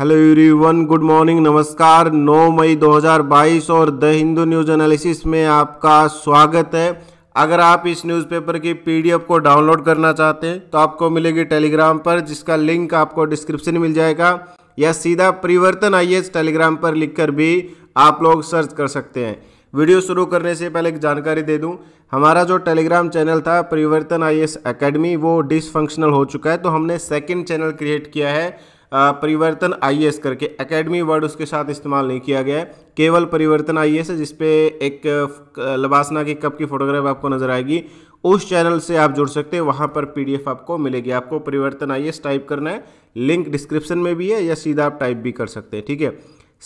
hello everyone good morning नमस्कार 9 मई 2022 और the Hindu news analysis में आपका स्वागत है अगर आप इस न्यूज़पेपर की पीडीएफ को डाउनलोड करना चाहते हैं तो आपको मिलेगी टेलीग्राम पर जिसका लिंक आपको डिस्क्रिप्शन मिल जाएगा या सीधा परिवर्तन आई टेलीग्राम पर लिखकर भी आप लोग सर्च कर सकते हैं वीडियो शुरू करने से पहले एक जानकारी दे दूं हमारा जो टेलीग्राम चैनल था परिवर्तन आई एस वो डिसफंक्शनल हो चुका है तो हमने सेकंड चैनल क्रिएट किया है परिवर्तन आई करके एकेडमी वर्ड उसके साथ इस्तेमाल नहीं किया गया है केवल परिवर्तन आई है जिसपे एक लबासना के कप की फोटोग्राफ आपको नजर आएगी उस चैनल से आप जुड़ सकते हैं वहाँ पर पीडीएफ आपको मिलेगी आपको परिवर्तन आई टाइप करना है लिंक डिस्क्रिप्शन में भी है या सीधा आप टाइप भी कर सकते हैं ठीक है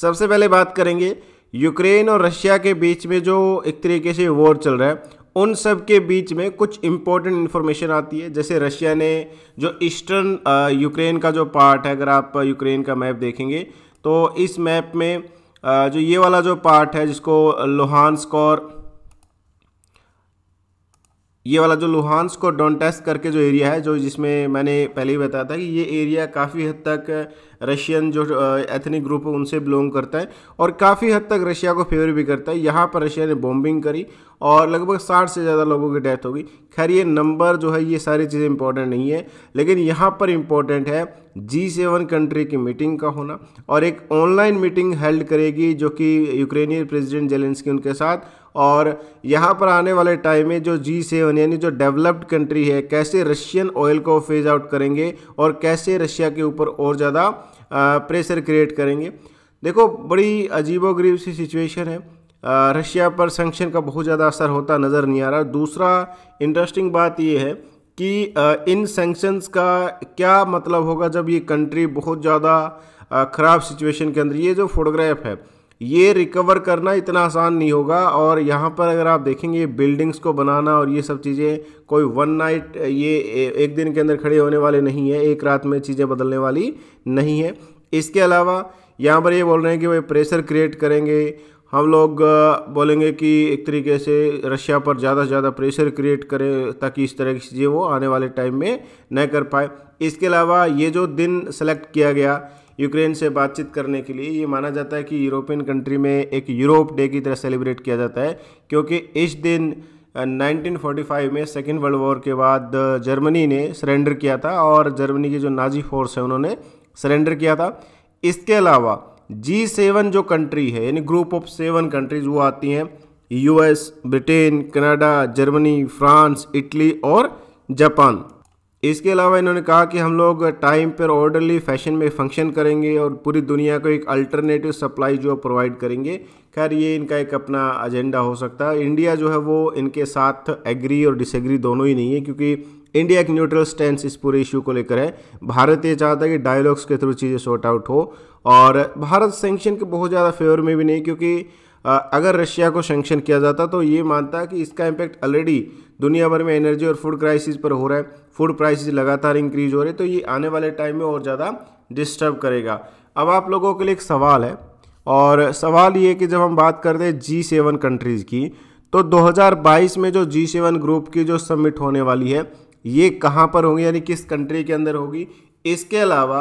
सबसे पहले बात करेंगे यूक्रेन और रशिया के बीच में जो एक तरीके से वॉर चल रहा है उन सब के बीच में कुछ इम्पोर्टेंट इन्फॉर्मेशन आती है जैसे रशिया ने जो ईस्टर्न यूक्रेन का जो पार्ट है अगर आप यूक्रेन का मैप देखेंगे तो इस मैप में जो ये वाला जो पार्ट है जिसको लोहानस्क और ये वाला जो लुहानस को डोनटेस्क करके जो एरिया है जो जिसमें मैंने पहले ही बताया था कि ये एरिया काफ़ी हद तक रशियन जो एथनिक ग्रुप है उनसे बिलोंग करता है और काफ़ी हद तक रशिया को फेवर भी करता है यहाँ पर रशिया ने बॉम्बिंग करी और लगभग साठ से ज़्यादा लोगों की डेथ होगी खैर ये नंबर जो है ये सारी चीज़ें इंपॉर्टेंट नहीं है लेकिन यहाँ पर इम्पॉर्टेंट है जी सेवन कंट्री की मीटिंग का होना और एक ऑनलाइन मीटिंग हेल्ड करेगी जो कि यूक्रेनियन प्रेजिडेंट जेलेंसकी उनके साथ और यहाँ पर आने वाले टाइम में जो जी सेवन यानी जो डेवलप्ड कंट्री है कैसे रशियन ऑयल को फेज आउट करेंगे और कैसे रशिया के ऊपर और ज़्यादा प्रेशर क्रिएट करेंगे देखो बड़ी अजीबोगरीब सी सिचुएशन है रशिया पर सेंक्शन का बहुत ज़्यादा असर होता नज़र नहीं आ रहा दूसरा इंटरेस्टिंग बात यह है कि इन सेंक्शंस का क्या मतलब होगा जब ये कंट्री बहुत ज़्यादा ख़राब सिचुएशन के अंदर ये जो फोटोग्राफ है ये रिकवर करना इतना आसान नहीं होगा और यहाँ पर अगर आप देखेंगे बिल्डिंग्स को बनाना और ये सब चीज़ें कोई वन नाइट ये एक दिन के अंदर खड़े होने वाले नहीं है एक रात में चीज़ें बदलने वाली नहीं है इसके अलावा यहाँ पर ये बोल रहे हैं कि भाई प्रेशर क्रिएट करेंगे हम लोग बोलेंगे कि एक तरीके से रशिया पर ज़्यादा से ज़्यादा प्रेशर क्रिएट करें ताकि इस तरह की चीज़ें वो आने वाले टाइम में न कर पाए इसके अलावा ये जो दिन सेलेक्ट किया गया यूक्रेन से बातचीत करने के लिए ये माना जाता है कि यूरोपियन कंट्री में एक यूरोप डे की तरह सेलिब्रेट किया जाता है क्योंकि इस दिन 1945 में सेकेंड वर्ल्ड वॉर के बाद जर्मनी ने सरेंडर किया था और जर्मनी की जो नाजी फोर्स है उन्होंने सरेंडर किया था इसके अलावा जी सेवन जो कंट्री है यानी ग्रुप ऑफ सेवन कंट्रीज वो आती हैं US Britain Canada Germany France Italy और जापान इसके अलावा इन्होंने कहा कि हम लोग टाइम पर ऑर्डरली फैशन में फंक्शन करेंगे और पूरी दुनिया को एक अल्टरनेटिव सप्लाई जो प्रोवाइड करेंगे खैर ये इनका एक अपना एजेंडा हो सकता है इंडिया जो है वो इनके साथ एग्री और डिसएग्री दोनों ही नहीं है क्योंकि इंडिया एक न्यूट्रल स्टैंड इस पूरे इशू को लेकर है भारत ये चाहता है कि डायलॉग्स के थ्रू चीज़ें सॉर्ट आउट हो और भारत सेंक्शन के बहुत ज़्यादा फेवर में भी नहीं क्योंकि अगर रशिया को सेंक्शन किया जाता तो ये मानता कि इसका इम्पैक्ट ऑलरेडी दुनिया भर में एनर्जी और फूड क्राइसिस पर हो रहा है फूड प्राइसेस लगातार इंक्रीज हो रहे तो ये आने वाले टाइम में और ज़्यादा डिस्टर्ब करेगा अब आप लोगों के लिए एक सवाल है और सवाल ये कि जब हम बात करते हैं जी सेवन कंट्रीज़ की तो 2022 में जो जी सेवन ग्रुप की जो सबमिट होने वाली है ये कहाँ पर होगी यानी किस कंट्री के अंदर होगी इसके अलावा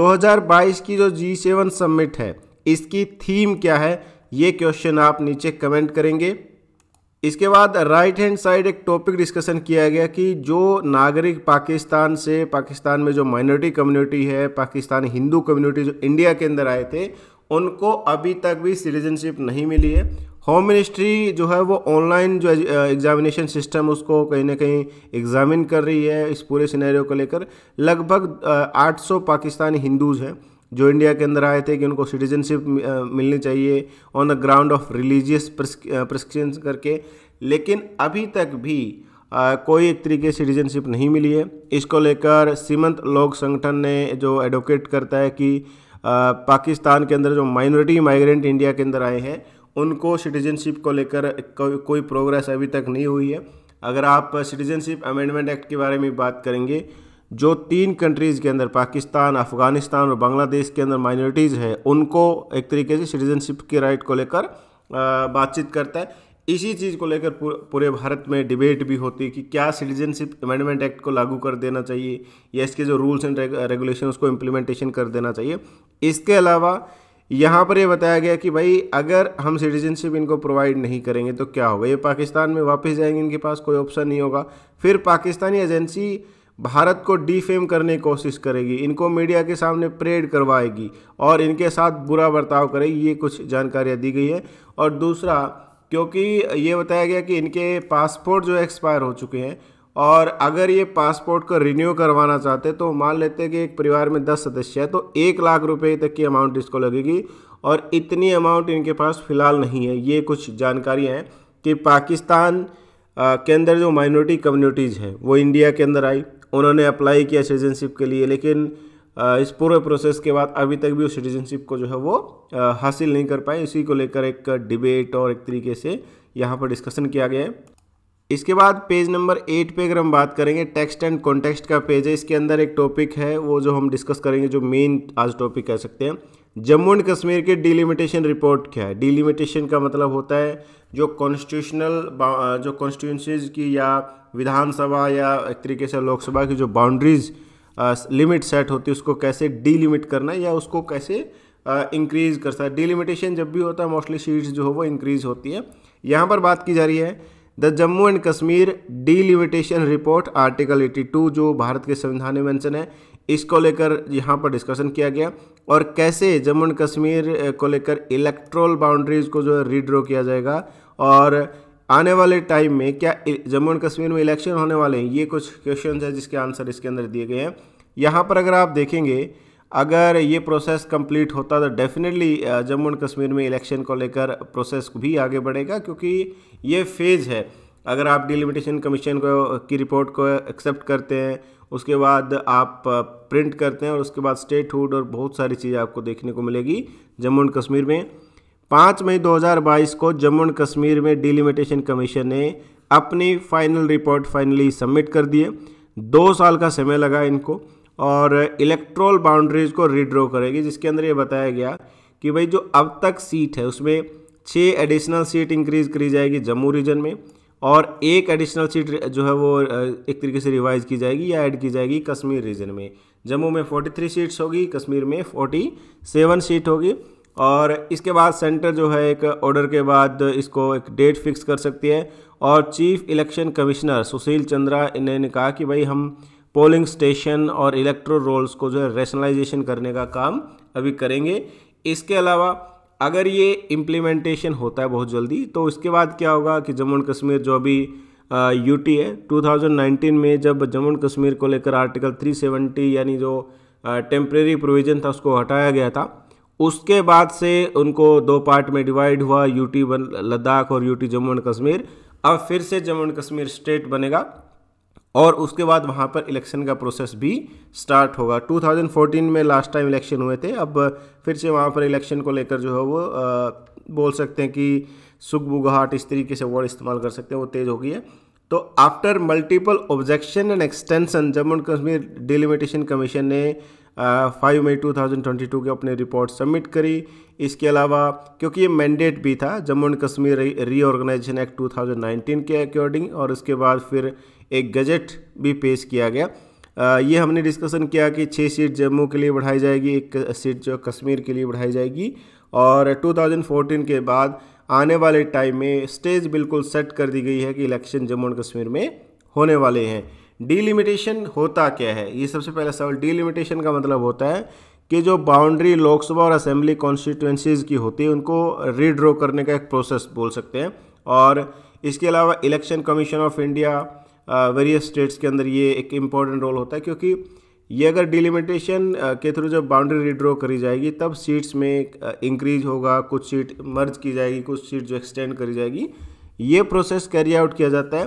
2022 की जो जी सेवन सबमिट है इसकी थीम क्या है ये क्वेश्चन आप नीचे कमेंट करेंगे इसके बाद राइट हैंड साइड एक टॉपिक डिस्कशन किया गया कि जो नागरिक पाकिस्तान से पाकिस्तान में जो माइनॉरिटी कम्युनिटी है पाकिस्तान हिंदू कम्युनिटी जो इंडिया के अंदर आए थे उनको अभी तक भी सिटीजनशिप नहीं मिली है होम मिनिस्ट्री जो है वो ऑनलाइन जो एग्जामिनेशन सिस्टम उसको कहीं ना कहीं एग्जामिन कर रही है इस पूरे सिनेरियो को लेकर लगभग 800 पाकिस्तानी हिंदूज़ हैं जो इंडिया के अंदर आए थे कि उनको सिटीजनशिप मिलनी चाहिए on the ground of religious prescription करके लेकिन अभी तक भी आ, कोई एक तरीके सिटीजनशिप नहीं मिली है इसको लेकर सीमंत लोक संगठन ने जो एडवोकेट करता है कि आ, पाकिस्तान के अंदर जो माइनॉरिटी माइग्रेंट इंडिया के अंदर आए हैं उनको सिटीजनशिप को लेकर को, कोई प्रोग्रेस अभी तक नहीं हुई है अगर आप सिटीजनशिप अमेंडमेंट एक्ट के बारे में बात करेंगे जो तीन कंट्रीज़ के अंदर पाकिस्तान अफ़गानिस्तान और बांग्लादेश के अंदर माइनॉरिटीज़ है उनको एक तरीके से सिटीजनशिप के राइट को लेकर बातचीत करता है इसी चीज़ को लेकर पूरे भारत में डिबेट भी होती है कि क्या सिटीजनशिप अमेंडमेंट एक्ट को लागू कर देना चाहिए या इसके जो रूल्स एंड रेगुलेशन उसको इम्प्लीमेंटेशन कर देना चाहिए इसके अलावा यहाँ पर ये बताया गया कि भाई अगर हम सिटीजनशिप इनको प्रोवाइड नहीं करेंगे तो क्या होगा ये पाकिस्तान में वापस जाएंगे इनके पास कोई ऑप्शन नहीं होगा फिर पाकिस्तानी एजेंसी भारत को डिफेम करने की कोशिश करेगी इनको मीडिया के सामने परेड करवाएगी और इनके साथ बुरा बर्ताव करेगी ये कुछ जानकारियाँ दी गई है और दूसरा क्योंकि ये बताया गया कि इनके पासपोर्ट जो एक्सपायर हो चुके हैं और अगर ये पासपोर्ट को रिन्यू करवाना चाहते तो मान लेते हैं कि एक परिवार में दस सदस्य है तो एक लाख रुपये तक की अमाउंट इसको लगेगी और इतनी अमाउंट इनके पास फिलहाल नहीं है ये कुछ जानकारियाँ हैं कि पाकिस्तान के अंदर जो माइनॉरिटी कम्युनिटीज़ हैं वो इंडिया के अंदर आई उन्होंने अप्लाई किया सिटीजनशिप के लिए लेकिन इस पूरे प्रोसेस के बाद अभी तक भी उस सिटीजनशिप को जो है वो हासिल नहीं कर पाए इसी को लेकर एक डिबेट और एक तरीके से यहाँ पर डिस्कशन किया गया है इसके बाद पेज नंबर एट पे अगर हम बात करेंगे टेक्स्ट एंड कॉन्टेक्स्ट का पेज है इसके अंदर एक टॉपिक है वो जो हम डिस्कस करेंगे जो मेन आज टॉपिक कह सकते हैं जम्मू एंड कश्मीर के डिलिमिटेशन रिपोर्ट क्या है डिलिमिटेशन का मतलब होता है जो कॉन्स्टिट्यूशनल जो कॉन्स्टिट्यूंसीज की या विधानसभा या एक तरीके से लोकसभा की जो बाउंड्रीज़ लिमिट सेट होती है उसको कैसे डीलिमिट करना है या उसको कैसे इंक्रीज़ कर सकता है डीलिमिटेशन जब भी होता है मोस्टली शीट्स जो हो वो इंक्रीज़ होती है यहाँ पर बात की जा रही है the Jammu and Kashmir delimitation report article 82 जो भारत के संविधान में मेंशन है इसको लेकर यहाँ पर डिस्कशन किया गया और कैसे जम्मू एंड कश्मीर को लेकर इलेक्ट्रोल बाउंड्रीज़ को जो है रिड्रॉ किया जाएगा और आने वाले टाइम में क्या जम्मू एंड कश्मीर में इलेक्शन होने वाले हैं ये कुछ क्वेश्चन है जिसके आंसर इसके अंदर दिए गए हैं यहाँ पर अगर आप देखेंगे अगर ये प्रोसेस कंप्लीट होता तो डेफिनेटली जम्मू एंड कश्मीर में इलेक्शन को लेकर प्रोसेस भी आगे बढ़ेगा क्योंकि ये फेज़ है अगर आप डिलिमिटेशन कमीशन को की रिपोर्ट को एक्सेप्ट करते हैं उसके बाद आप प्रिंट करते हैं और उसके बाद स्टेट हुड और बहुत सारी चीज़ें आपको देखने को मिलेगी जम्मू एंड कश्मीर में पाँच मई 2022 को जम्मू एंड कश्मीर में डिलिमिटेशन कमीशन ने अपनी फाइनल रिपोर्ट फाइनली सबमिट कर दिए दो साल का समय लगा इनको और इलेक्ट्रोल बाउंड्रीज को रिड्रॉ करेगी जिसके अंदर ये बताया गया कि भाई जो अब तक सीट है उसमें छः एडिशनल सीट इंक्रीज़ करी जाएगी जम्मू रीजन में और एक एडिशनल सीट जो है वो एक तरीके से रिवाइज की जाएगी या ऐड की जाएगी कश्मीर रीजन में जम्मू में 43 सीट्स होगी कश्मीर में 47 सीट होगी और इसके बाद सेंटर जो है एक ऑर्डर के बाद इसको एक डेट फिक्स कर सकती है और chief election commissioner Sushil Chandra इन्होंने कहा कि भाई हम पोलिंग स्टेशन और इलेक्ट्रो रोल्स को जो है रेशनलाइजेशन करने का काम अभी करेंगे इसके अलावा अगर ये इम्प्लीमेंटेशन होता है बहुत जल्दी तो इसके बाद क्या होगा कि जम्मू एंड कश्मीर जो अभी यू टी है 2019 में जब जम्मू एंड कश्मीर को लेकर आर्टिकल 370 यानी जो टेम्प्रेरी प्रोविज़न था उसको हटाया गया था उसके बाद से उनको दो पार्ट में डिवाइड हुआ यूटी लद्दाख और यूटी जम्मू एंड कश्मीर अब फिर से जम्मू एंड कश्मीर स्टेट बनेगा और उसके बाद वहाँ पर इलेक्शन का प्रोसेस भी स्टार्ट होगा 2014 में लास्ट टाइम इलेक्शन हुए थे अब फिर से वहाँ पर इलेक्शन को लेकर जो है वो आ, बोल सकते हैं कि सुखबुगाहट इस तरीके से वर्ड इस्तेमाल कर सकते हैं वो तेज़ हो गई है तो after multiple objection and extension Jammu and Kashmir delimitation commission ने फाइव मई 2022 के अपने रिपोर्ट सबमिट करी इसके अलावा क्योंकि ये मैंडेट भी था Jammu and Kashmir reorganisation act 2019 के अकॉर्डिंग और उसके बाद फिर एक गजट भी पेश किया गया आ, ये हमने डिस्कशन किया कि छः सीट जम्मू के लिए बढ़ाई जाएगी एक सीट जो कश्मीर के लिए बढ़ाई जाएगी और 2014 के बाद आने वाले टाइम में स्टेज बिल्कुल सेट कर दी गई है कि इलेक्शन जम्मू एंड कश्मीर में होने वाले हैं डीलिमिटेशन होता क्या है ये सबसे पहला सवाल डीलिमिटेशन का मतलब होता है कि जो बाउंड्री लोकसभा और असेंबली कॉन्स्टिट्यूंसीज़ की होती है उनको रीड्रॉ करने का एक प्रोसेस बोल सकते हैं और इसके अलावा election commission of India various states के अंदर ये एक इम्पॉर्टेंट रोल होता है क्योंकि ये अगर डिलिमिटेशन के थ्रू जब बाउंड्री रिड्रॉ करी जाएगी तब सीट्स में इंक्रीज होगा कुछ सीट मर्ज की जाएगी कुछ सीट जो एक्सटेंड करी जाएगी ये प्रोसेस कैरी आउट किया जाता है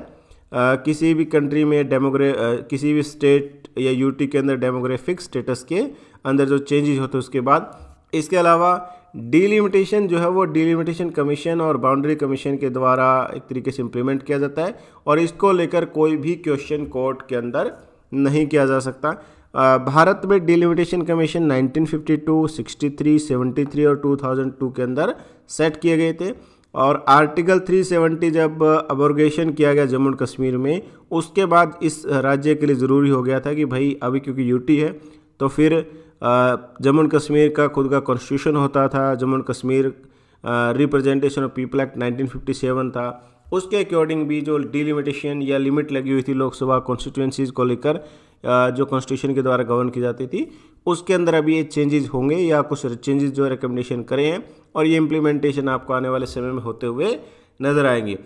किसी भी कंट्री में डेमोग्रे किसी भी स्टेट या यूटी के अंदर डेमोग्राफिक स्टेटस के अंदर जो चेंजेज होते हैं उसके बाद इसके अलावा डीलिमिटेशन जो है वो डीलिमिटेशन कमीशन और बाउंड्री कमीशन के द्वारा एक तरीके से इम्प्लीमेंट किया जाता है और इसको लेकर कोई भी क्वेश्चन कोर्ट के अंदर नहीं किया जा सकता भारत में डिलिमिटेशन कमीशन 1952, 63, 73 और 2002 के अंदर सेट किए गए थे और आर्टिकल 370 जब अबोर्गेशन किया गया जम्मू कश्मीर में उसके बाद इस राज्य के लिए ज़रूरी हो गया था कि भाई अभी क्योंकि यूटी है तो फिर जम्मू कश्मीर का खुद का कॉन्स्टिट्यूशन होता था Jammu Kashmir representation of people act 1957 था उसके अकॉर्डिंग भी जो डिलिमिटेशन या लिमिट लगी हुई थी लोकसभा कॉन्स्टिट्यूंसीज को लेकर जो कॉन्स्टिट्यूशन के द्वारा गवर्न की जाती थी उसके अंदर अभी ये चेंजेज होंगे या कुछ चेंजेस जो रिकमेंडेशन करें हैं और ये इम्प्लीमेंटेशन आपको आने वाले समय में होते हुए नज़र आएंगे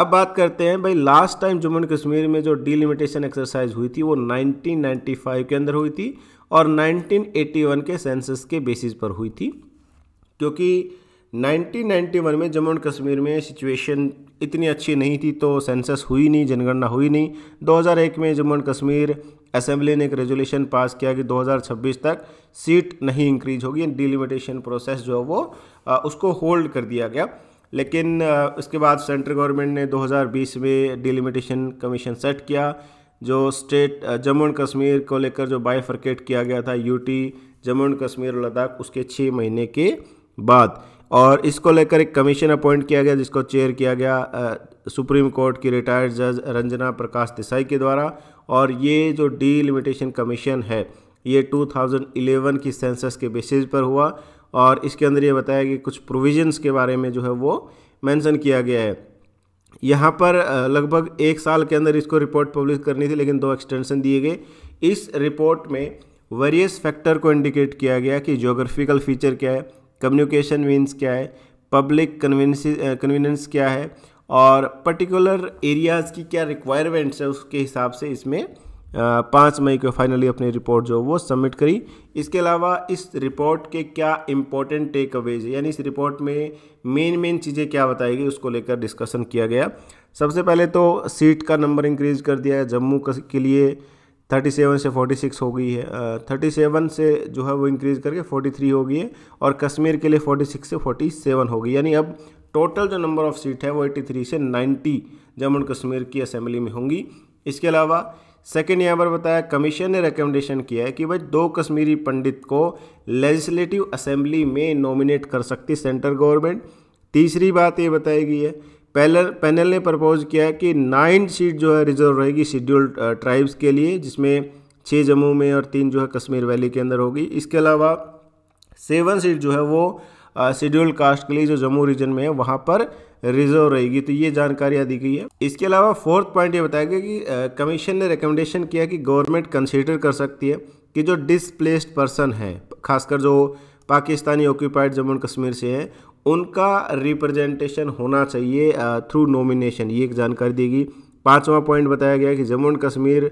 अब बात करते हैं भाई last time Jammu and Kashmir में जो डीलिमिटेशन एक्सरसाइज हुई थी वो 1995 के अंदर हुई थी और 1981 के सेंसस के बेसिस पर हुई थी क्योंकि 1991 में जम्मू एंड कश्मीर में सिचुएशन इतनी अच्छी नहीं थी तो सेंसस हुई नहीं जनगणना हुई नहीं 2001 में जम्मू एंड कश्मीर असेंबली ने एक रेजोल्यूशन पास किया कि 2026 तक सीट नहीं इंक्रीज होगी डिलिमिटेशन प्रोसेस जो है वो आ, उसको होल्ड कर दिया गया लेकिन आ, उसके बाद सेंट्रल गवर्नमेंट ने 2020 में डिलिमिटेशन कमीशन सेट किया जो स्टेट जम्मू एंड कश्मीर को लेकर जो बाइफर्केट किया गया था यूटी जम्मू एंड कश्मीर और लद्दाख उसके छः महीने के बाद और इसको लेकर एक कमीशन अपॉइंट किया गया जिसको चेयर किया गया आ, सुप्रीम कोर्ट की रिटायर्ड जज रंजना प्रकाश देसाई के द्वारा और ये जो डीलिमिटेशन कमीशन है ये 2011 की सेंसस के बेसिस पर हुआ और इसके अंदर ये बताया कि कुछ प्रोविजंस के बारे में जो है वो मेंशन किया गया है यहाँ पर लगभग एक साल के अंदर इसको रिपोर्ट पब्लिश करनी थी लेकिन दो एक्सटेंशन दिए गए इस रिपोर्ट में वेरियस फैक्टर को इंडिकेट किया गया कि जोग्राफिकल फीचर क्या है कम्युनिकेशन मीन्स क्या है पब्लिक कन्वीनस क्या है और पर्टिकुलर एरियाज़ की क्या रिक्वायरमेंट्स है उसके हिसाब से इसमें पाँच मई को फाइनली अपनी रिपोर्ट जो वो सबमिट करी इसके अलावा इस रिपोर्ट के क्या इम्पोर्टेंट टेक अवेज यानी इस रिपोर्ट में मेन मेन चीज़ें क्या बताई गई उसको लेकर डिस्कशन किया गया सबसे पहले तो सीट का नंबर इंक्रीज कर दिया है जम्मू के लिए थर्टी सेवन से फोर्टी सिक्स हो गई है थर्टी सेवन से जो है वो इंक्रीज़ करके फोर्टी थ्री हो गई है और कश्मीर के लिए फोर्टी सिक्स से फोर्टी सेवन हो गई यानी अब टोटल जो नंबर ऑफ़ सीट है वो एट्टी थ्री से नाइन्टी जम्मू एंड कश्मीर की असेंबली में होंगी इसके अलावा सेकेंड यहाँ पर बताया कमीशन ने रिकमेंडेशन किया है कि भाई दो कश्मीरी पंडित को लेजिस्लेटिव असेंबली में नॉमिनेट कर सकती सेंट्रल गवर्नमेंट तीसरी बात ये बताई गई है पैनल पैनल ने प्रपोज किया कि नाइन सीट जो है रिजर्व रहेगी शेड्यूल्ड ट्राइब्स के लिए जिसमें छः जम्मू में और तीन जो है कश्मीर वैली के अंदर होगी इसके अलावा सेवन सीट जो है वो शेड्यूल्ड कास्ट के लिए जो जम्मू रीजन में है वहाँ पर रिजर्व रहेगी तो ये जानकारियाँ दी गई है इसके अलावा फोर्थ पॉइंट ये बताया गया कि कमीशन ने रिकमेंडेशन किया कि गवर्नमेंट कंसिडर कर सकती है कि जो डिसप्लेस्ड पर्सन है खासकर जो पाकिस्तानी ऑक्यूपाइड जम्मू एंड कश्मीर से हैं उनका रिप्रेजेंटेशन होना चाहिए थ्रू नॉमिनेशन ये एक जानकारी देगी पांचवा पॉइंट बताया गया कि जम्मू एंड कश्मीर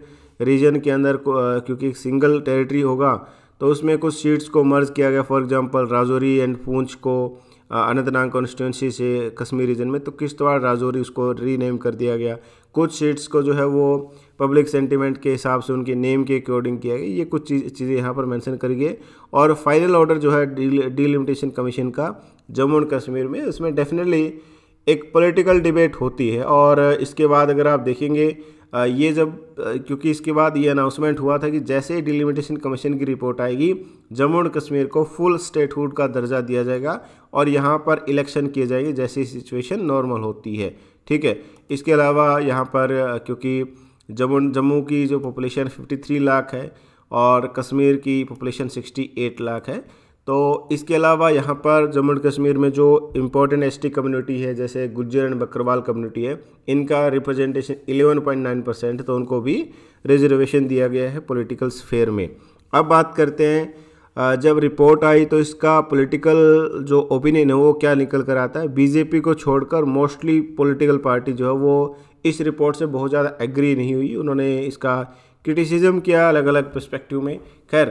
रीजन के अंदर क्योंकि एक सिंगल टेरिटरी होगा तो उसमें कुछ सीट्स को मर्ज किया गया फॉर एग्जांपल राजौरी एंड पूंछ को अनंतनाग कॉन्स्टिट्यूंसी से कश्मीर रीजन में तो किश्तवाड़ राजौरी उसको रीनेम कर दिया गया कुछ सीट्स को जो है वो पब्लिक सेंटिमेंट के हिसाब से उनके नेम के अकॉर्डिंग किया गया ये कुछ चीज़ चीज़ें यहाँ पर मेंशन करिए और फाइनल ऑर्डर जो है डिलिमिटेशन कमीशन का जम्मू एंड कश्मीर में इसमें डेफिनेटली एक पॉलिटिकल डिबेट होती है और इसके बाद अगर आप देखेंगे ये जब क्योंकि इसके बाद ये अनाउंसमेंट हुआ था कि जैसे ही डिलिमिटेशन कमीशन की रिपोर्ट आएगी जम्मू एंड कश्मीर को फुल स्टेटहुड का दर्जा दिया जाएगा और यहाँ पर इलेक्शन किए जाएंगे जैसे सिचुएशन नॉर्मल होती है ठीक है इसके अलावा यहाँ पर क्योंकि जम्मू जम्मू की जो पॉपुलेशन 53 लाख है और कश्मीर की पॉपुलेशन 68 लाख है तो इसके अलावा यहाँ पर जम्मू एंड कश्मीर में जो इम्पोर्टेंट एस कम्युनिटी है जैसे गुज्जर एंड बकरवाल कम्युनिटी है इनका रिप्रेजेंटेशन 11.9 परसेंट तो उनको भी रिजर्वेशन दिया गया है पॉलिटिकल स्फेयर में अब बात करते हैं जब रिपोर्ट आई तो इसका पॉलिटिकल जो ओपिनियन है वो क्या निकल कर आता है बीजेपी को छोड़कर मोस्टली पॉलिटिकल पार्टी जो है वो इस रिपोर्ट से बहुत ज़्यादा एग्री नहीं हुई उन्होंने इसका क्रिटिसिज्म किया अलग अलग पर्सपेक्टिव में खैर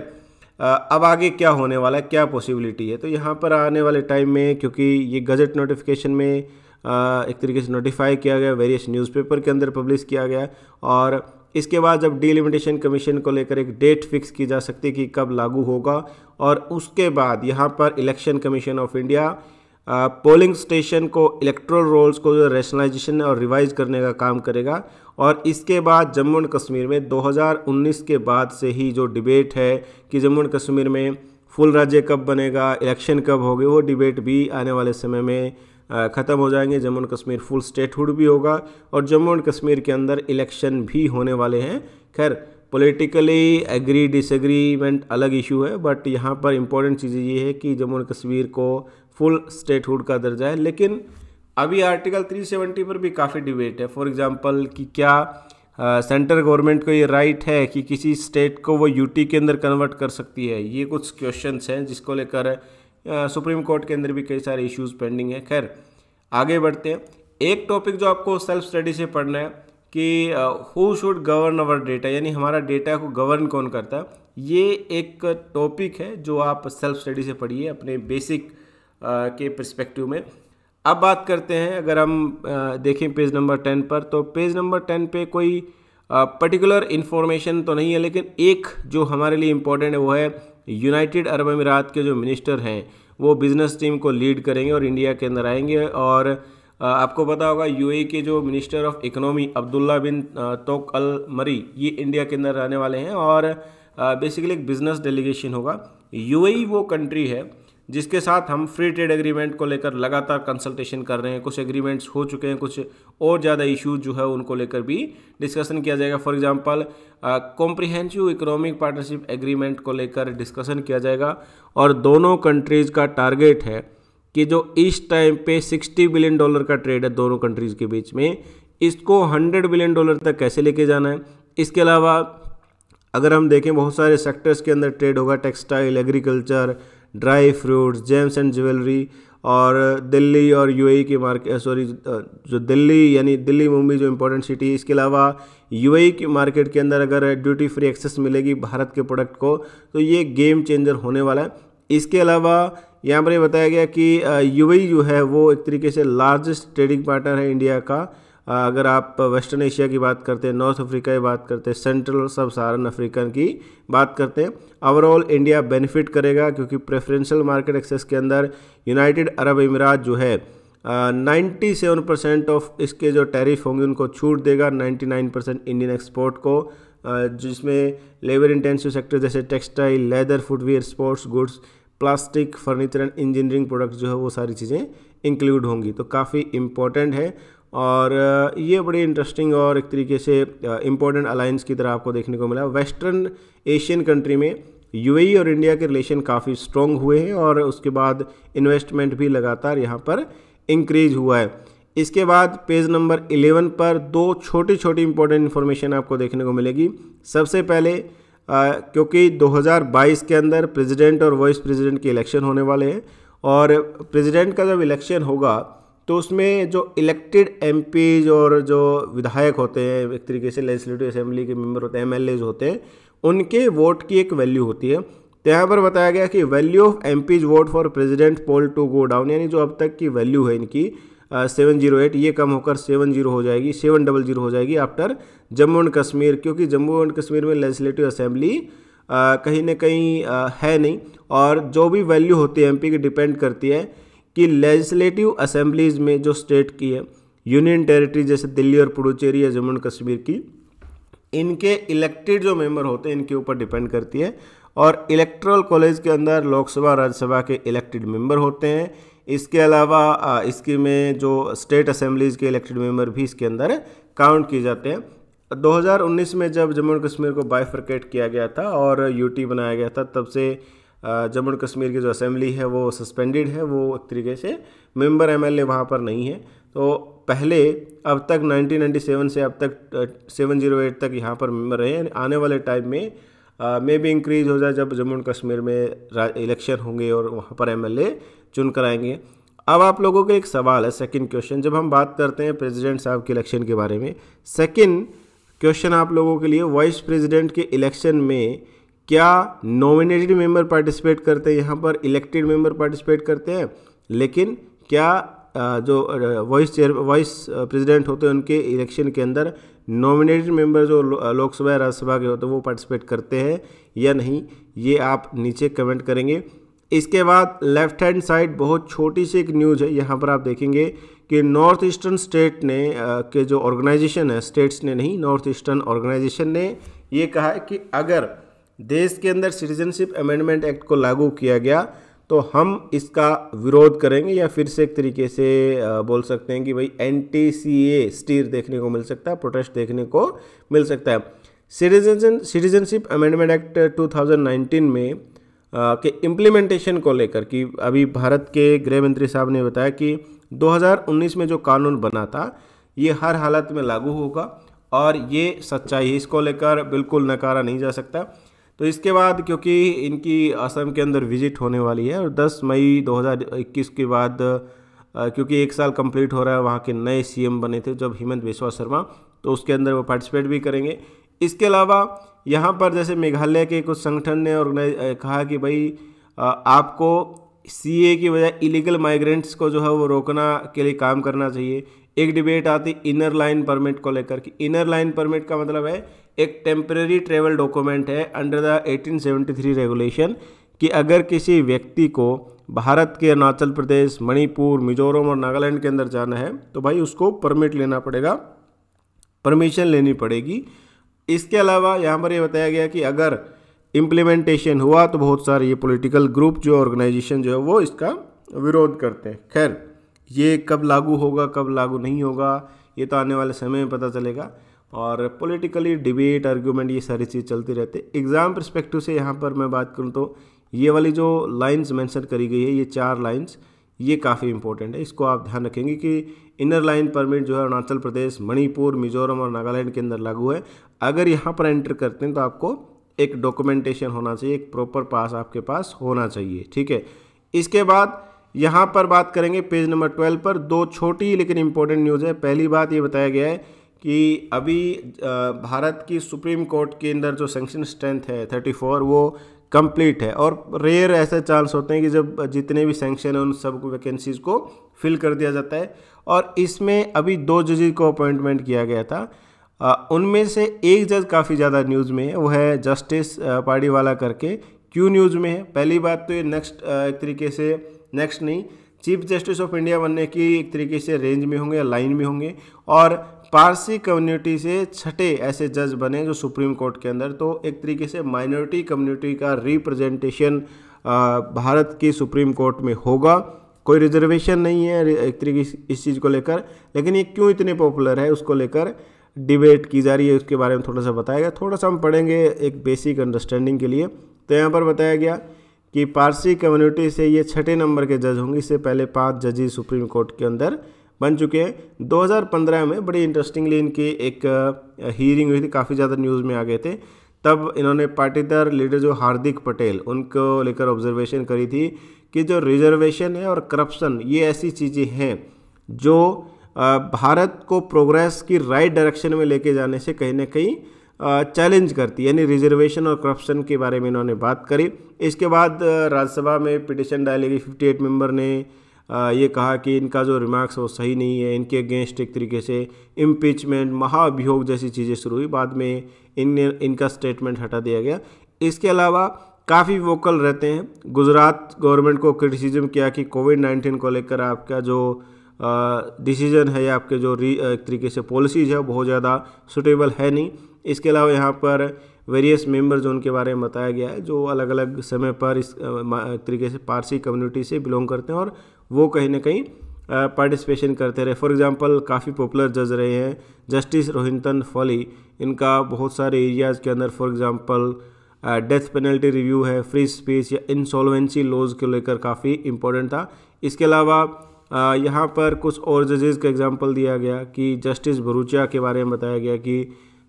अब आगे क्या होने वाला है क्या पॉसिबिलिटी है तो यहाँ पर आने वाले टाइम में क्योंकि ये गजट नोटिफिकेशन में एक तरीके से नोटिफाई किया गया वेरियस न्यूज़पेपर के अंदर पब्लिश किया गया और इसके बाद जब डीलिमिटेशन कमीशन को लेकर एक डेट फिक्स की जा सकती है कि कब लागू होगा और उसके बाद यहाँ पर election commission of India polling station को इलेक्ट्रल रोल्स को जो रेशनलाइजेशन और रिवाइज करने का काम करेगा और इसके बाद जम्मू एंड कश्मीर में 2019 के बाद से ही जो डिबेट है कि जम्मू एंड कश्मीर में फुल राज्य कब बनेगा इलेक्शन कब होगी वो डिबेट भी आने वाले समय में ख़त्म हो जाएंगे Jammu and Kashmir full statehood भी होगा और जम्मू एंड कश्मीर के अंदर इलेक्शन भी होने वाले हैं खैर पॉलिटिकली एग्री डिसएग्रीमेंट अलग इशू है बट यहाँ पर इम्पोर्टेंट चीज़ ये है कि जम्मू एंड कश्मीर को फुल स्टेटहुड का दर्जा है लेकिन अभी आर्टिकल 370 पर भी काफ़ी डिबेट है फॉर एग्जांपल कि क्या सेंट्रल गवर्नमेंट को ये राइट right है कि किसी स्टेट को वो यूटी के अंदर कन्वर्ट कर सकती है ये कुछ क्वेश्चंस हैं जिसको लेकर सुप्रीम कोर्ट के अंदर भी कई सारे इश्यूज पेंडिंग है खैर आगे बढ़ते हैं एक टॉपिक जो आपको सेल्फ स्टडी से पढ़ना है कि who should govern our data यानी हमारा डेटा को गवर्न कौन करता है ये एक टॉपिक है जो आप सेल्फ स्टडी से पढ़िए अपने बेसिक के प्रस्पेक्टिव में अब बात करते हैं अगर हम देखें पेज नंबर टेन पर तो पेज नंबर टेन पे कोई पर्टिकुलर इन्फॉर्मेशन तो नहीं है लेकिन एक जो हमारे लिए इम्पोर्टेंट है वो है यूनाइटेड अरब अमीरात के जो मिनिस्टर हैं वो बिज़नेस टीम को लीड करेंगे और इंडिया के अंदर आएंगे और आपको पता होगा यूएई e के जो minister of economy Abdullah bin Touq al मरी ये इंडिया के अंदर आने वाले हैं और बेसिकली एक बिज़नेस डेलीगेशन होगा यूएई e वो कंट्री है जिसके साथ हम फ्री ट्रेड एग्रीमेंट को लेकर लगातार कंसल्टेशन कर रहे हैं कुछ एग्रीमेंट्स हो चुके हैं कुछ और ज़्यादा इश्यूज जो है उनको लेकर भी डिस्कशन किया जाएगा for example comprehensive economic partnership agreement को लेकर डिस्कशन किया जाएगा और दोनों कंट्रीज़ का टारगेट है कि जो इस टाइम पे सिक्सटी बिलियन डॉलर का ट्रेड है दोनों कंट्रीज़ के बीच में इसको हंड्रेड बिलियन डॉलर तक कैसे लेके जाना है इसके अलावा अगर हम देखें बहुत सारे सेक्टर्स के अंदर ट्रेड होगा textile agriculture dry fruits gems and jewellery और दिल्ली और यूएई की मार्केट सॉरी जो दिल्ली यानी दिल्ली मुंबई जो इम्पोर्टेंट सिटी है इसके अलावा यूएई की मार्केट के अंदर अगर ड्यूटी फ्री एक्सेस मिलेगी भारत के प्रोडक्ट को तो ये गेम चेंजर होने वाला है इसके अलावा यहाँ पर ये बताया गया कि यूएई जो है वो एक तरीके से लार्जेस्ट ट्रेडिंग पार्टनर है इंडिया का अगर आप वेस्टर्न एशिया की बात करते हैं नॉर्थ अफ्रीका की बात करते हैं सेंट्रल सब सहारन अफ्रीकन की बात करते हैं ओवरऑल इंडिया बेनिफिट करेगा क्योंकि प्रेफरेंशियल मार्केट एक्सेस के अंदर यूनाइटेड अरब अमीरात जो है नाइन्टी सेवन परसेंट ऑफ इसके जो टैरिफ होंगे उनको छूट देगा ninety nine percent Indian export को जिसमें लेबर इंटेंसिव सेक्टर जैसे textile leather footwear sports goods plastic furniture and engineering products जो है वो सारी चीज़ें इंक्लूड होंगी तो काफ़ी इंपॉर्टेंट है और ये बड़ी इंटरेस्टिंग और एक तरीके से इम्पोर्टेंट अलायंस की तरह आपको देखने को मिला वेस्टर्न एशियन कंट्री में यूएई e और इंडिया के रिलेशन काफ़ी स्ट्रॉन्ग हुए हैं और उसके बाद इन्वेस्टमेंट भी लगातार यहाँ पर इंक्रीज हुआ है इसके बाद पेज नंबर 11 पर दो छोटी छोटी इंपॉर्टेंट इन्फॉर्मेशन आपको देखने को मिलेगी सबसे पहले आ, क्योंकि 2022 के अंदर प्रेसिडेंट और वाइस प्रेसिडेंट के इलेक्शन होने वाले हैं और प्रेसिडेंट का जब इलेक्शन होगा तो उसमें जो इलेक्टेड एम और जो विधायक होते हैं एक तरीके से लेजिस्लेटिव असेंबली के मेम्बर होते हैं एम होते हैं उनके वोट की एक वैल्यू होती है तो यहाँ पर बताया गया कि value of M vote for president poll to go down यानी जो अब तक की वैल्यू है इनकी सेवन जीरो एट ये कम होकर सेवन जीरो हो जाएगी सेवन डबल जीरो हो जाएगी आफ्टर जम्मू एंड कश्मीर क्योंकि जम्मू एंड कश्मीर में लेजिस्लेटिव असेंबली कहीं ना कहीं है नहीं और जो भी वैल्यू होती है एमपी की डिपेंड करती है कि लेजिस्लेटिव असेंबलीज में जो स्टेट की है यूनियन टेरिटरी जैसे दिल्ली और पुडुचेरी या जम्मू कश्मीर की इनके इलेक्टेड जो मेंबर होते हैं इनके ऊपर डिपेंड करती है और इलेक्ट्रल कॉलेज के अंदर लोकसभा राज्यसभा के इलेक्टेड मेंबर होते हैं इसके अलावा इसके में जो स्टेट असेंबलीज के इलेक्टेड मेंबर भी इसके अंदर काउंट किए जाते हैं 2019 में जब जम्मू एंड कश्मीर को बाइफर्केट किया गया था और यूटी बनाया गया था तब से जम्मू एंड कश्मीर की जो असेंबली है वो सस्पेंडेड है वो एक तरीके से मेंबर एमएलए वहाँ पर नहीं है तो पहले अब तक 1997 से अब तक 708 तक यहाँ पर मेंबर रहे हैं आने वाले टाइम में मे भी इंक्रीज हो जाए जब जम्मू एंड कश्मीर में इलेक्शन होंगे और वहाँ पर एम चुन कर आएंगे अब आप लोगों के एक सवाल है सेकंड क्वेश्चन जब हम बात करते हैं प्रेसिडेंट साहब के इलेक्शन के बारे में सेकंड क्वेश्चन आप लोगों के लिए वाइस प्रेसिडेंट के इलेक्शन में क्या नॉमिनेटेड मेंबर पार्टिसिपेट करते हैं यहाँ पर इलेक्टेड मेंबर पार्टिसिपेट करते हैं लेकिन क्या जो वाइस चेयर वाइस प्रेसिडेंट होते हैं उनके इलेक्शन के अंदर नॉमिनेटेड मेंबर जो लोकसभा राज्यसभा के होते हैं वो पार्टिसिपेट करते हैं या नहीं ये आप नीचे कमेंट करेंगे इसके बाद लेफ्ट हैंड साइड बहुत छोटी सी एक न्यूज़ है यहाँ पर आप देखेंगे कि नॉर्थ ईस्टर्न स्टेट ने के जो ऑर्गेनाइजेशन है स्टेट्स ने नहीं नॉर्थ ईस्टर्न ऑर्गेनाइजेशन ने ये कहा है कि अगर देश के अंदर सिटीजनशिप अमेंडमेंट एक्ट को लागू किया गया तो हम इसका विरोध करेंगे या फिर से एक तरीके से बोल सकते हैं कि भाई टी सी ए स्टीर देखने को मिल सकता है प्रोटेस्ट देखने को मिल सकता है सिटीजन सिटीजनशिप अमेंडमेंट एक्ट 2019 में आ, के इम्प्लीमेंटेशन को लेकर कि अभी भारत के गृह मंत्री साहब ने बताया कि 2019 में जो कानून बना था ये हर हालत में लागू होगा और ये सच्चाई है इसको लेकर बिल्कुल नकारा नहीं जा सकता तो इसके बाद क्योंकि इनकी असम के अंदर विजिट होने वाली है और 10 मई 2021 के बाद क्योंकि एक साल कंप्लीट हो रहा है वहाँ के नए सीएम बने थे जब हेमंत बिश्वा शर्मा तो उसके अंदर वो पार्टिसिपेट भी करेंगे इसके अलावा यहाँ पर जैसे मेघालय के कुछ संगठन ने ऑर्गेनाइज कहा कि भाई आपको सी की वजह इलीगल माइग्रेंट्स को जो है वो रोकना के लिए काम करना चाहिए एक डिबेट आती इनर लाइन परमिट को लेकर कि इनर लाइन परमिट का मतलब है एक टेम्प्रेरी ट्रेवल डॉक्यूमेंट है अंडर द 1873 रेगुलेशन कि अगर किसी व्यक्ति को भारत के अरुणाचल प्रदेश मणिपुर मिजोरम और नागालैंड के अंदर जाना है तो भाई उसको परमिट लेना पड़ेगा परमिशन लेनी पड़ेगी इसके अलावा यहाँ पर यह बताया गया कि अगर इम्प्लीमेंटेशन हुआ तो बहुत सारे ये पोलिटिकल ग्रुप जो ऑर्गेनाइजेशन जो है वो इसका विरोध करते हैं खैर ये कब लागू होगा कब लागू नहीं होगा ये तो आने वाले समय में पता चलेगा और पॉलिटिकली डिबेट आर्ग्यूमेंट ये सारी चीज़ चलती रहती है एग्ज़ाम परस्पेक्टिव से यहाँ पर मैं बात करूँ तो ये वाली जो लाइंस मेंशन करी गई है ये चार लाइंस ये काफ़ी इंपॉर्टेंट है इसको आप ध्यान रखेंगे कि इनर लाइन परमिट जो है अरुणाचल प्रदेश मणिपुर मिजोरम और नागालैंड के अंदर लागू है अगर यहाँ पर एंटर करते हैं तो आपको एक डॉक्यूमेंटेशन होना चाहिए एक प्रॉपर पास आपके पास होना चाहिए ठीक है इसके बाद यहाँ पर बात करेंगे पेज नंबर ट्वेल्व पर दो छोटी लेकिन इंपॉर्टेंट न्यूज़ है पहली बात ये बताया गया है कि अभी भारत की सुप्रीम कोर्ट के अंदर जो सेंक्शन स्ट्रेंथ है 34 वो कंप्लीट है और रेयर ऐसे चांस होते हैं कि जब जितने भी सेंक्शन हैं उन सब वैकेंसीज़ को फिल कर दिया जाता है और इसमें अभी दो जजेज को अपॉइंटमेंट किया गया था उनमें से एक जज काफ़ी ज़्यादा न्यूज़ में है वो है जस्टिस पाड़ीवाला करके क्यों न्यूज़ में है पहली बात तो ये नेक्स्ट एक तरीके से नेक्स्ट नहीं चीफ जस्टिस ऑफ इंडिया बनने की एक तरीके से रेंज में होंगे या लाइन में होंगे और पारसी कम्युनिटी से छठे ऐसे जज बने जो सुप्रीम कोर्ट के अंदर तो एक तरीके से माइनॉरिटी कम्युनिटी का रिप्रेजेंटेशन भारत की सुप्रीम कोर्ट में होगा कोई रिजर्वेशन नहीं है एक तरीके इस चीज़ को लेकर लेकिन ये क्यों इतने पॉपुलर है उसको लेकर डिबेट की जा रही है उसके बारे में थोड़ा सा बताया गया थोड़ा सा हम पढ़ेंगे एक बेसिक अंडरस्टैंडिंग के लिए तो यहाँ पर बताया गया कि पारसी कम्युनिटी से ये छठे नंबर के जज होंगे इससे पहले पांच जजी सुप्रीम कोर्ट के अंदर बन चुके हैं 2015 में बड़ी इंटरेस्टिंगली इनकी एक हियरिंग हुई थी काफ़ी ज़्यादा न्यूज़ में आ गए थे तब इन्होंने पाटीदार लीडर जो हार्दिक पटेल उनको लेकर ऑब्जर्वेशन करी थी कि जो रिजर्वेशन है और करप्शन ये ऐसी चीज़ें हैं जो भारत को प्रोग्रेस की राइट डायरेक्शन में लेके जाने से कहीं ना कहीं चैलेंज करती यानी रिजर्वेशन और करप्शन के बारे में इन्होंने बात करी इसके बाद राज्यसभा में पिटिशन डाली गई एट मेंबर ने ये कहा कि इनका जो रिमार्क्स वो सही नहीं है इनके अगेंस्ट एक तरीके से इम्पीचमेंट महाभियोग जैसी चीज़ें शुरू हुई बाद में इन इनका स्टेटमेंट हटा दिया गया इसके अलावा काफ़ी वोकल रहते हैं गुजरात गवर्नमेंट को क्रिटिसिज्म किया कि कोविड नाइन्टीन को लेकर आपका जो डिसीजन है या आपके जो री एक तरीके से पॉलिसीज है बहुत ज़्यादा सुटेबल है नहीं इसके अलावा यहाँ पर वेरियस जो उनके बारे में बताया गया है जो अलग अलग समय पर इस तरीके से पारसी कम्युनिटी से बिलोंग करते हैं और वो कहीं ना कहीं पार्टिसिपेशन करते रहे फॉर एग्जांपल काफ़ी पॉपुलर जज रहे हैं जस्टिस रोहिंतन फॉली इनका बहुत सारे एरियाज़ के अंदर for example death penalty review है फ्री स्पीच या इंसॉल्वेंसी लॉज को लेकर काफ़ी इम्पोर्टेंट था इसके अलावा यहाँ पर कुछ और जजेस का एग्जाम्पल दिया गया कि जस्टिस भरूचिया के बारे में बताया गया कि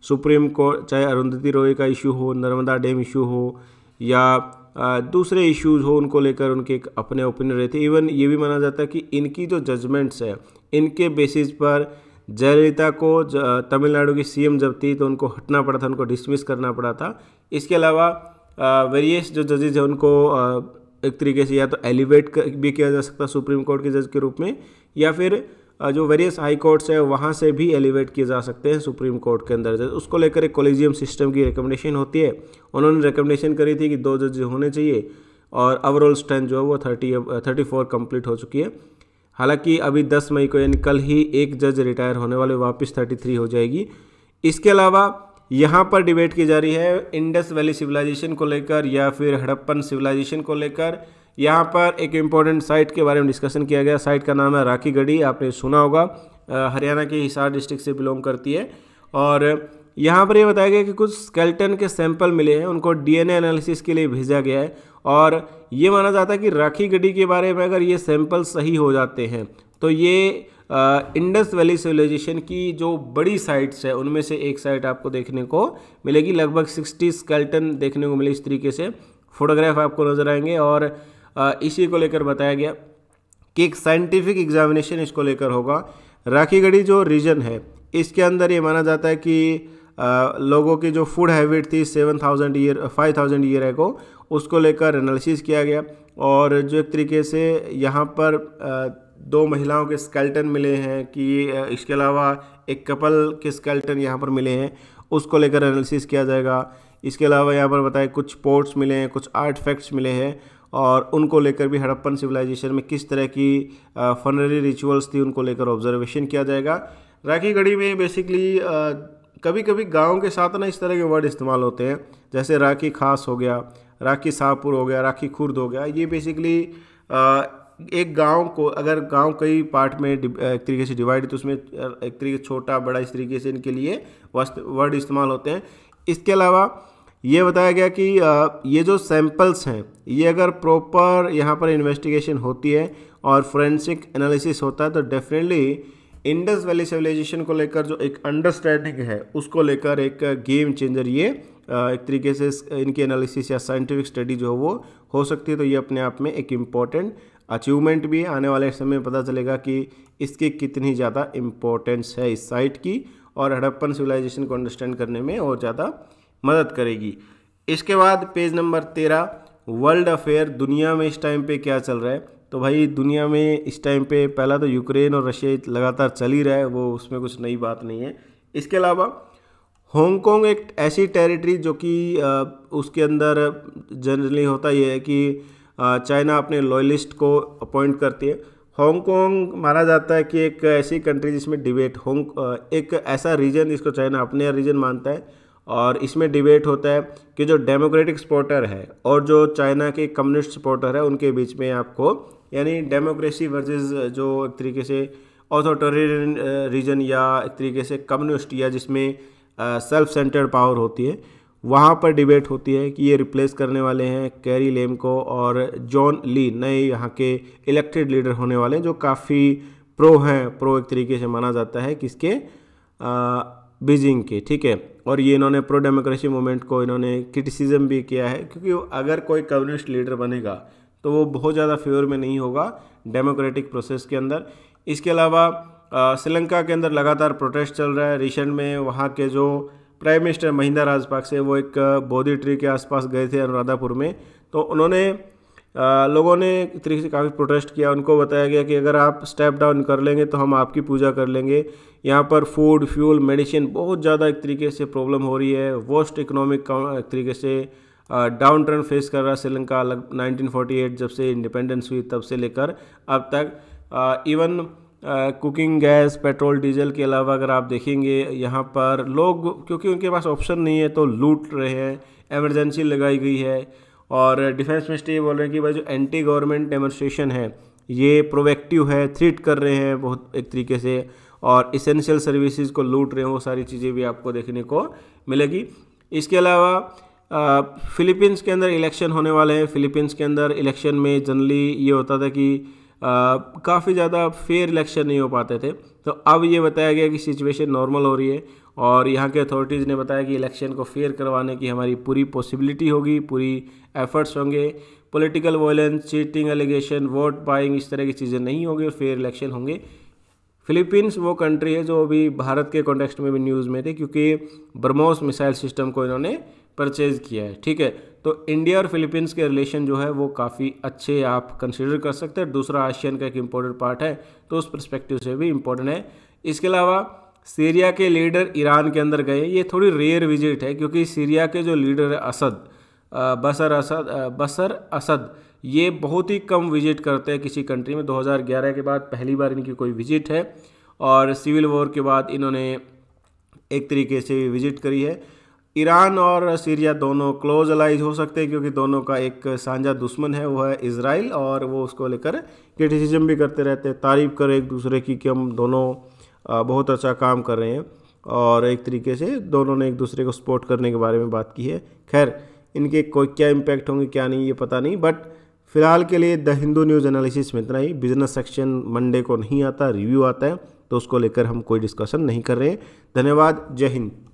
सुप्रीम कोर्ट चाहे अरुंधति रॉय का इशू हो नर्मदा डैम इशू हो या दूसरे इश्यूज हो उनको लेकर उनके एक अपने ओपिनियन रहते इवन ये भी माना जाता है कि इनकी जो जजमेंट्स है इनके बेसिस पर जयललिता को तमिलनाडु की सीएम जब थी तो उनको हटना पड़ा था उनको डिसमिस करना पड़ा था इसके अलावा वेरियस जो जजेज हैं उनको एक तरीके से या तो एलिवेट भी किया जा सकता सुप्रीम कोर्ट के जज के रूप में या फिर जो वेरियस हाई कोर्ट्स है वहाँ से भी एलिवेट किए जा सकते हैं सुप्रीम कोर्ट के अंदर उसको लेकर एक कोलिजियम सिस्टम की रिकमेंडेशन होती है उन्होंने रिकमेंडेशन करी थी कि दो जज होने चाहिए और ओवरऑल स्ट्रेंथ जो है वो थर्टी थर्टी फोर कम्प्लीट हो चुकी है हालांकि अभी दस मई को यानी कल ही एक जज रिटायर होने वाले वापस थर्टी थ्री हो जाएगी इसके अलावा यहाँ पर डिबेट की जा रही है इंडस वैली सिविलाइजेशन को लेकर या फिर हड़प्पन सिविलाइजेशन को लेकर यहाँ पर एक इम्पोर्टेंट साइट के बारे में डिस्कशन किया गया साइट का नाम है राखी गढ़ी आपने सुना होगा हरियाणा के हिसार डिस्ट्रिक्ट से बिलोंग करती है और यहाँ पर ये यह बताया गया कि कुछ स्केल्टन के सैंपल मिले हैं उनको डीएनए एनालिसिस के लिए भेजा गया है और ये माना जाता है कि राखी गढ़ी के बारे में अगर ये सैंपल सही हो जाते हैं तो ये इंडस वैली सिविलाइजेशन की जो बड़ी साइट्स है उनमें से एक साइट आपको देखने को मिलेगी लगभग सिक्सटी स्केल्टन देखने को मिले इस तरीके से फोटोग्राफ आपको नज़र आएंगे और इसी को लेकर बताया गया कि एक साइंटिफिक एग्जामिनेशन इसको लेकर होगा राखीगढ़ी जो रीजन है इसके अंदर ये माना जाता है कि आ, लोगों की जो फूड हैबिट थी seven thousand year five thousand year है को उसको लेकर एनालिसिस किया गया और जो एक तरीके से यहाँ पर आ, दो महिलाओं के स्केल्टन मिले हैं कि इसके अलावा एक कपल के स्केल्टन यहाँ पर मिले हैं उसको लेकर एनालिसिस किया जाएगा इसके अलावा यहाँ पर बताए कुछ पोर्ट्स मिले हैं कुछ आर्ट मिले हैं और उनको लेकर भी हड़प्पन सिविलाइजेशन में किस तरह की फनरी रिचुअल्स थी उनको लेकर ऑब्जर्वेशन किया जाएगा राखी गढ़ी में बेसिकली कभी कभी गाँव के साथ ना इस तरह के वर्ड इस्तेमाल होते हैं जैसे राखी खास हो गया राखी साहपुर हो गया राखी खुर्द हो गया ये बेसिकली एक गांव को अगर गांव कई पार्ट में एक तरीके से डिवाइड तो उसमें एक तरीके छोटा बड़ा इस तरीके से इनके लिए वर्ड इस्तेमाल होते हैं इसके अलावा ये बताया गया कि ये जो सैंपल्स हैं ये अगर प्रॉपर यहाँ पर इन्वेस्टिगेशन होती है और फोरेंसिक एनालिसिस होता है तो डेफिनेटली इंडस वैली सिविलाइजेशन को लेकर जो एक अंडरस्टैंडिंग है उसको लेकर एक गेम चेंजर ये एक तरीके से इनकी एनालिसिस या साइंटिफिक स्टडी जो है वो हो सकती है तो ये अपने आप में एक इम्पॉर्टेंट अचीवमेंट भी आने वाले समय में पता चलेगा कि इसकी कितनी ज़्यादा इम्पोर्टेंस है इस साइट की और हड़प्पन सिविलाइजेशन को अंडरस्टैंड करने में और ज़्यादा मदद करेगी इसके बाद पेज नंबर तेरह वर्ल्ड अफेयर दुनिया में इस टाइम पे क्या चल रहा है तो भाई दुनिया में इस टाइम पे पहला तो यूक्रेन और रशिया लगातार चल ही रहा है वो उसमें कुछ नई बात नहीं है इसके अलावा हांगकॉन्ग एक ऐसी टेरिटरी जो कि उसके अंदर जनरली होता यह है कि चाइना अपने लॉयलिस्ट को अपॉइंट करती है हांगकॉन्ग माना जाता है कि एक ऐसी कंट्री जिसमें डिबेट होंग एक ऐसा रीजन जिसको चाइना अपने रीजन मानता है और इसमें डिबेट होता है कि जो डेमोक्रेटिक सपोर्टर है और जो चाइना के कम्युनिस्ट सपोर्टर है उनके बीच में आपको यानी डेमोक्रेसी वर्सेस जो एक तरीके से ऑथोटोरियन रीजन या एक तरीके से कम्युनिस्ट या जिसमें सेल्फ सेंटर्ड पावर होती है वहाँ पर डिबेट होती है कि ये रिप्लेस करने वाले हैं कैरी लेम को और जॉन ली नए यहाँ के इलेक्टेड लीडर होने वाले हैं जो काफ़ी प्रो हैं प्रो एक तरीके से माना जाता है किसके बीजिंग की ठीक है और ये इन्होंने प्रो डेमोक्रेसी मूवमेंट को इन्होंने क्रिटिसिज्म भी किया है क्योंकि अगर कोई कम्युनिस्ट लीडर बनेगा तो वो बहुत ज़्यादा फेवर में नहीं होगा डेमोक्रेटिक प्रोसेस के अंदर इसके अलावा श्रीलंका के अंदर लगातार प्रोटेस्ट चल रहा है रिसेंट में वहाँ के जो प्राइम मिनिस्टर महिंदा से वो एक बोधी ट्री के आसपास गए थे अनुराधापुर में तो उन्होंने आ, लोगों ने एक तरीके से काफ़ी प्रोटेस्ट किया उनको बताया गया कि अगर आप स्टेप डाउन कर लेंगे तो हम आपकी पूजा कर लेंगे यहाँ पर फूड फ्यूल मेडिसिन बहुत ज़्यादा एक तरीके से प्रॉब्लम हो रही है वर्स्ट इकोनॉमिक एक तरीके से डाउन ट्रेंड फेस कर रहा है श्रीलंका अलग 1948 जब से इंडिपेंडेंस हुई तब से लेकर अब तक even cooking gas petrol diesel के अलावा अगर आप देखेंगे यहाँ पर लोग क्योंकि उनके पास ऑप्शन नहीं है तो लूट रहे हैं एमरजेंसी लगाई गई है और डिफेंस मिनिस्टर ये बोल रहे हैं कि भाई जो एंटी गवर्नमेंट डेमोन्स्ट्रेशन है ये प्रोवेक्टिव है थ्रीट कर रहे हैं बहुत एक तरीके से और इसेंशियल सर्विसेज को लूट रहे हैं वो सारी चीज़ें भी आपको देखने को मिलेगी इसके अलावा फिलीपींस के अंदर इलेक्शन होने वाले हैं फिलीपींस के अंदर इलेक्शन में जनरली ये होता था कि काफ़ी ज़्यादा फेयर इलेक्शन नहीं हो पाते थे तो अब ये बताया गया कि सिचुएशन नॉर्मल हो रही है और यहाँ के अथॉरिटीज़ ने बताया कि इलेक्शन को फेयर करवाने की हमारी पूरी पॉसिबिलिटी होगी पूरी एफर्ट्स होंगे political violence cheating allegation vote buying इस तरह की चीज़ें नहीं होंगी और फेयर इलेक्शन होंगे फिलीपींस वो कंट्री है जो अभी भारत के कॉन्टेक्स्ट में भी न्यूज़ में थे क्योंकि ब्रह्मोस मिसाइल सिस्टम को इन्होंने परचेज़ किया है ठीक है तो इंडिया और फिलीपींस के रिलेशन जो है वो काफ़ी अच्छे आप कंसिडर कर सकते हैं दूसरा आशियन का एक इम्पोर्टेंट पार्ट है तो उस परस्पेक्टिव से भी इम्पोर्टेंट है इसके अलावा सीरिया के लीडर ईरान के अंदर गए ये थोड़ी रेयर विजिट है क्योंकि सीरिया के जो लीडर है असद बसर असद बसर असद ये बहुत ही कम विजिट करते हैं किसी कंट्री में 2011 के बाद पहली बार इनकी कोई विजिट है और सिविल वॉर के बाद इन्होंने एक तरीके से विजिट करी है ईरान और सीरिया दोनों क्लोज अलाइज हो सकते हैं क्योंकि दोनों का एक साझा दुश्मन है वो है इसराइल और वो उसको लेकर क्रिटिसिज्म भी करते रहते हैं तारीफ करें एक दूसरे की कि हम दोनों बहुत अच्छा काम कर रहे हैं और एक तरीके से दोनों ने एक दूसरे को सपोर्ट करने के बारे में बात की है खैर इनके कोई क्या इम्पैक्ट होंगे क्या नहीं ये पता नहीं बट फिलहाल के लिए द हिंदू न्यूज़ एनालिसिस में इतना ही बिजनेस सेक्शन मंडे को नहीं आता रिव्यू आता है तो उसको लेकर हम कोई डिस्कशन नहीं कर रहे हैं धन्यवाद जय हिंद